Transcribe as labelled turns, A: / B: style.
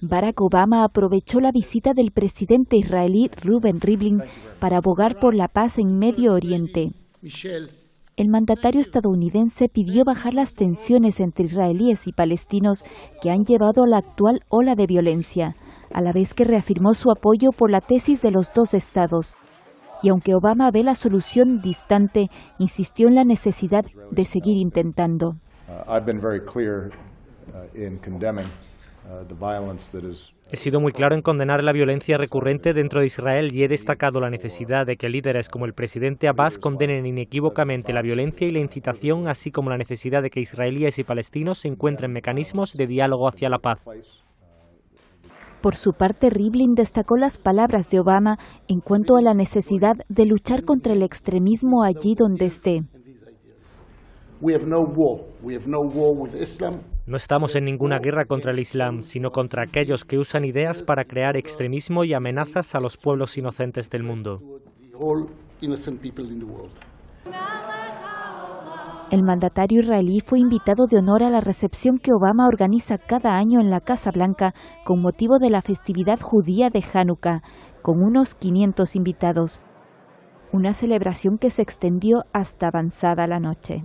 A: Barack Obama aprovechó la visita del presidente israelí Ruben Rivlin para abogar por la paz en Medio Oriente. El mandatario estadounidense pidió bajar las tensiones entre israelíes y palestinos que han llevado a la actual ola de violencia, a la vez que reafirmó su apoyo por la tesis de los dos estados. Y aunque Obama ve la solución distante, insistió en la necesidad de seguir intentando.
B: Uh, Uh, uh, uh, he sido muy claro en condenar la violencia recurrente dentro de Israel y he destacado la necesidad de que líderes como el presidente Abbas condenen inequívocamente la violencia y la incitación, así como la necesidad de que israelíes y palestinos encuentren mecanismos de diálogo hacia la paz.
A: Por su parte, Rivlin destacó las palabras de Obama en cuanto a la necesidad de luchar contra el extremismo allí donde esté.
B: No estamos en ninguna guerra contra el Islam, sino contra aquellos que usan ideas para crear extremismo y amenazas a los pueblos inocentes del mundo.
A: El mandatario israelí fue invitado de honor a la recepción que Obama organiza cada año en la Casa Blanca con motivo de la festividad judía de Hanukkah, con unos 500 invitados. Una celebración que se extendió hasta avanzada la noche.